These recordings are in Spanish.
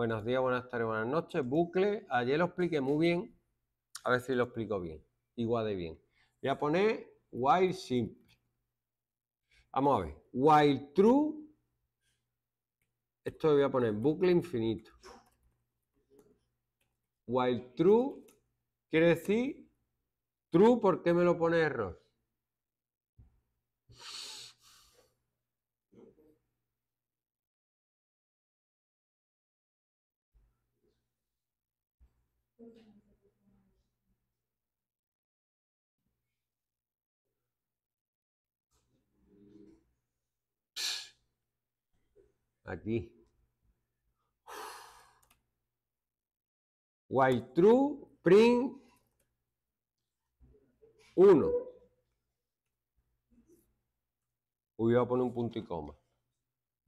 Buenos días, buenas tardes, buenas noches. Bucle, ayer lo expliqué muy bien. A ver si lo explico bien. Igual de bien. Voy a poner while simple. Vamos a ver. While true. Esto voy a poner bucle infinito. While true quiere decir true porque me lo pone error. Aquí. White true, print 1. voy a poner un punto y coma.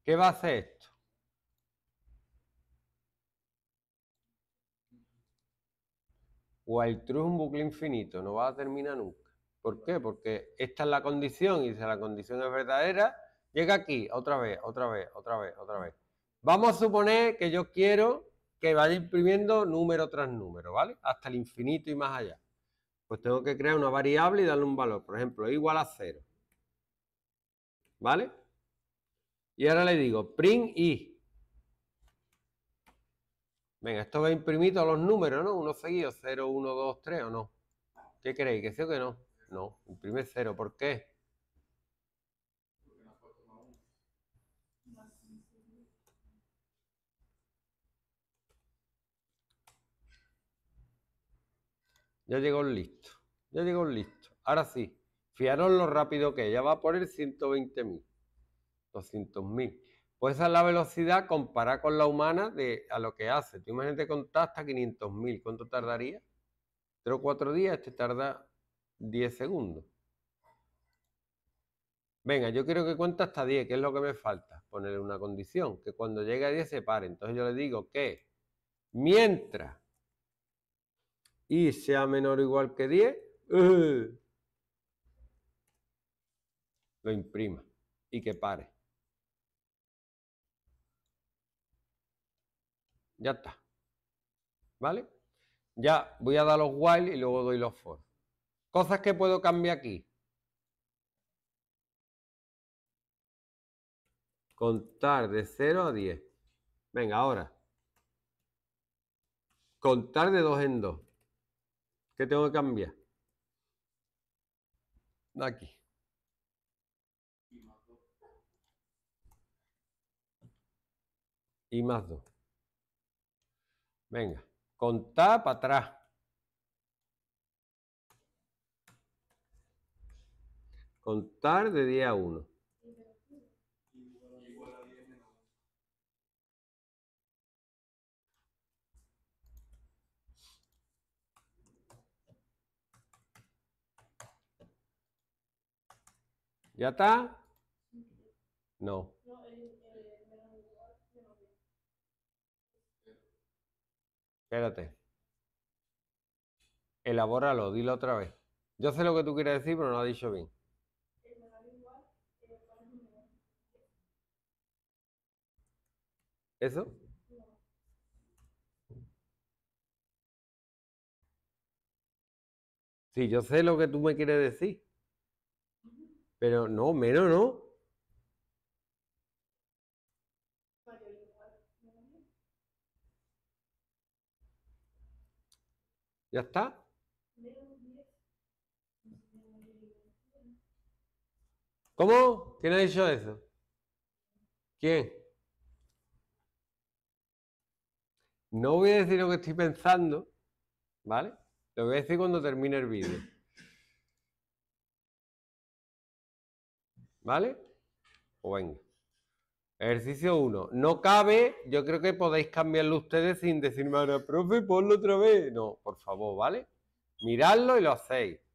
¿Qué va a hacer esto? o al true es un bucle infinito, no va a terminar nunca. ¿Por qué? Porque esta es la condición y si la condición es verdadera, llega aquí otra vez, otra vez, otra vez, otra vez. Vamos a suponer que yo quiero que vaya imprimiendo número tras número, ¿vale? Hasta el infinito y más allá. Pues tengo que crear una variable y darle un valor, por ejemplo, igual a cero. ¿Vale? Y ahora le digo print i. Venga, esto va imprimido a los números, ¿no? Uno seguido, 0, 1, 2, 3 o no. ¿Qué creéis? ¿Que sí o que no? No, imprime 0. ¿Por qué? Ya llegó el listo. Ya llegó el listo. Ahora sí, fiaros lo rápido que es. Ya va a poner 120.000. 200.000. Pues esa es la velocidad comparada con la humana de a lo que hace. Tú imagínate hasta 500.000, ¿cuánto tardaría? Pero o días, te tarda 10 segundos. Venga, yo quiero que cuente hasta 10, ¿qué es lo que me falta? Ponerle una condición, que cuando llegue a 10 se pare. Entonces yo le digo que mientras y sea menor o igual que 10, ¡eh! lo imprima y que pare. Ya está. ¿Vale? Ya voy a dar los while y luego doy los for. Cosas que puedo cambiar aquí. Contar de 0 a 10. Venga, ahora. Contar de 2 en 2. ¿Qué tengo que cambiar? Aquí. Y más 2. Venga, contar para atrás. Contar de día 1. ¿Ya está? No. Espérate. Elabóralo, dilo otra vez. Yo sé lo que tú quieres decir, pero no lo has dicho bien. ¿Eso? Sí, yo sé lo que tú me quieres decir. Pero no, menos no. ¿Ya está? ¿Cómo? ¿Quién ha dicho eso? ¿Quién? No voy a decir lo que estoy pensando, ¿vale? Lo voy a decir cuando termine el vídeo. ¿Vale? O pues venga. Ejercicio 1. No cabe, yo creo que podéis cambiarlo ustedes sin decirme ahora, profe, ponlo otra vez. No, por favor, ¿vale? Miradlo y lo hacéis.